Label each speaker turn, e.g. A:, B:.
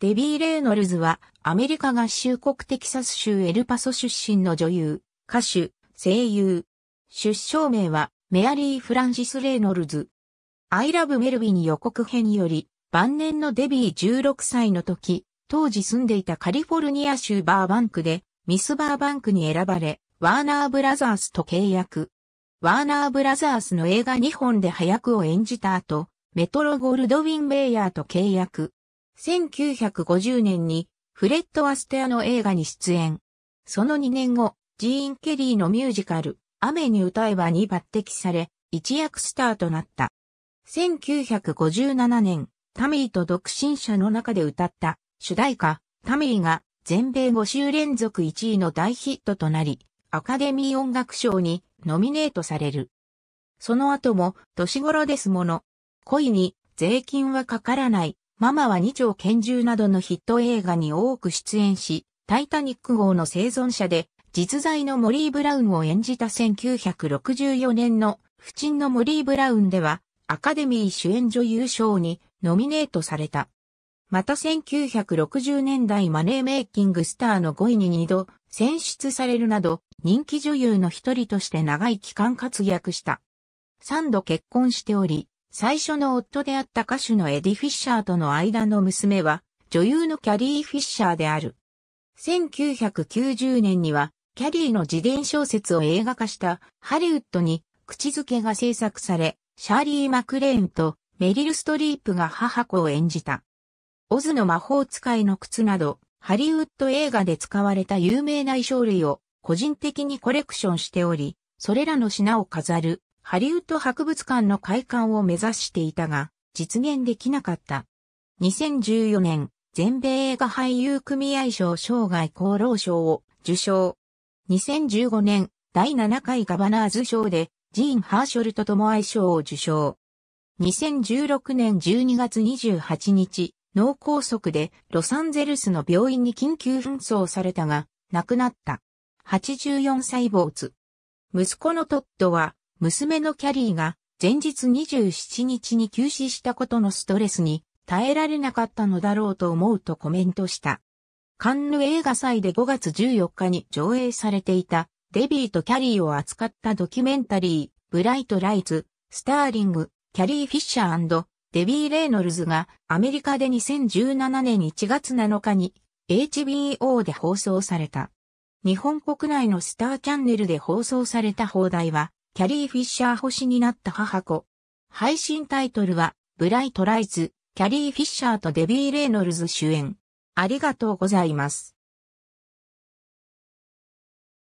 A: デビー・レイノルズはアメリカ合衆国テキサス州エルパソ出身の女優、歌手、声優。出生名はメアリー・フランシス・レイノルズ。アイラブ・メルビン予告編より晩年のデビー16歳の時、当時住んでいたカリフォルニア州バーバンクでミス・バーバンクに選ばれ、ワーナー・ブラザースと契約。ワーナー・ブラザースの映画2本で早くを演じた後、メトロ・ゴールドウィン・メイヤーと契約。1950年にフレッド・アステアの映画に出演。その2年後、ジーン・ケリーのミュージカル、雨に歌えばに抜擢され、一躍スターとなった。1957年、タミーと独身者の中で歌った主題歌、タミーが全米5週連続1位の大ヒットとなり、アカデミー音楽賞にノミネートされる。その後も年頃ですもの。恋に税金はかからないママは二丁拳銃などのヒット映画に多く出演し、タイタニック号の生存者で、実在のモリー・ブラウンを演じた1964年の不沈のモリー・ブラウンでは、アカデミー主演女優賞にノミネートされた。また1960年代マネーメイキングスターの5位に2度選出されるなど、人気女優の一人として長い期間活躍した。3度結婚しており、最初の夫であった歌手のエディ・フィッシャーとの間の娘は、女優のキャリー・フィッシャーである。1990年には、キャリーの自伝小説を映画化したハリウッドに口づけが制作され、シャーリー・マクレーンとメリル・ストリープが母子を演じた。オズの魔法使いの靴など、ハリウッド映画で使われた有名な衣装類を個人的にコレクションしており、それらの品を飾るハリウッド博物館の開館を目指していたが、実現できなかった。2014年、全米映画俳優組合賞生涯功労賞を受賞。2015年、第7回ガバナーズ賞で、ジーン・ハーショルと共愛賞を受賞。2016年12月28日、脳梗塞でロサンゼルスの病院に緊急紛争されたが、亡くなった。84歳坊主。息子のトッドは娘のキャリーが前日27日に急死したことのストレスに耐えられなかったのだろうと思うとコメントした。カンヌ映画祭で5月14日に上映されていたデビーとキャリーを扱ったドキュメンタリー、ブライト・ライツ、スターリング、キャリー・フィッシャーデビー・レイノルズがアメリカで2017年1月7日に HBO で放送された。日本国内のスターチャンネルで放送された放題はキャリー・フィッシャー星になった母子。配信タイトルは、ブライト・ライズ、キャリー・フィッシャーとデビー・レイノルズ主演。ありがとうございます。